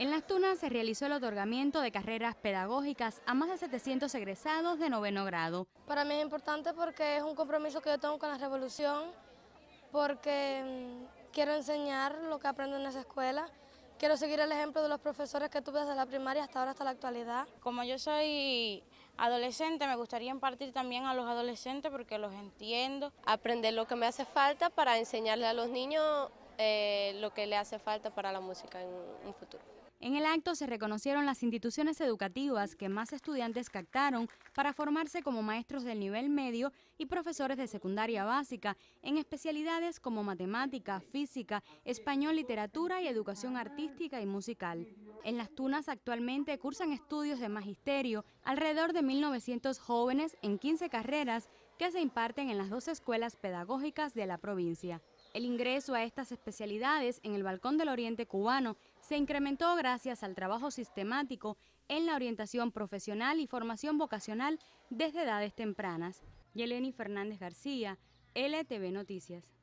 En Las Tunas se realizó el otorgamiento de carreras pedagógicas a más de 700 egresados de noveno grado. Para mí es importante porque es un compromiso que yo tengo con la revolución, porque mm, quiero enseñar lo que aprendo en esa escuela, quiero seguir el ejemplo de los profesores que tuve desde la primaria hasta ahora, hasta la actualidad. Como yo soy adolescente, me gustaría impartir también a los adolescentes porque los entiendo. Aprender lo que me hace falta para enseñarle a los niños eh, lo que le hace falta para la música en un futuro. En el acto se reconocieron las instituciones educativas que más estudiantes captaron para formarse como maestros del nivel medio y profesores de secundaria básica en especialidades como matemática, física, español, literatura y educación artística y musical. En las Tunas actualmente cursan estudios de magisterio alrededor de 1.900 jóvenes en 15 carreras que se imparten en las dos escuelas pedagógicas de la provincia. El ingreso a estas especialidades en el Balcón del Oriente cubano se incrementó gracias al trabajo sistemático en la orientación profesional y formación vocacional desde edades tempranas. Yeleni Fernández García, LTV Noticias.